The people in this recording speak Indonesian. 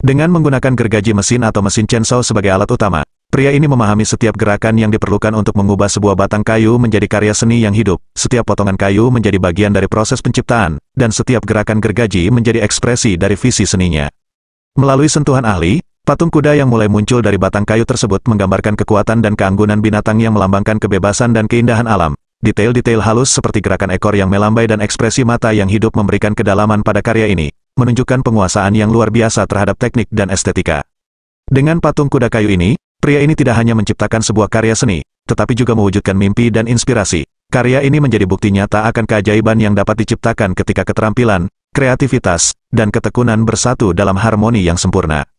Dengan menggunakan gergaji mesin atau mesin chainsaw sebagai alat utama, pria ini memahami setiap gerakan yang diperlukan untuk mengubah sebuah batang kayu menjadi karya seni yang hidup, setiap potongan kayu menjadi bagian dari proses penciptaan, dan setiap gerakan gergaji menjadi ekspresi dari visi seninya. Melalui sentuhan ahli, Patung kuda yang mulai muncul dari batang kayu tersebut menggambarkan kekuatan dan keanggunan binatang yang melambangkan kebebasan dan keindahan alam. Detail-detail halus seperti gerakan ekor yang melambai dan ekspresi mata yang hidup memberikan kedalaman pada karya ini menunjukkan penguasaan yang luar biasa terhadap teknik dan estetika. Dengan patung kuda kayu ini, pria ini tidak hanya menciptakan sebuah karya seni, tetapi juga mewujudkan mimpi dan inspirasi. Karya ini menjadi bukti nyata akan keajaiban yang dapat diciptakan ketika keterampilan, kreativitas, dan ketekunan bersatu dalam harmoni yang sempurna.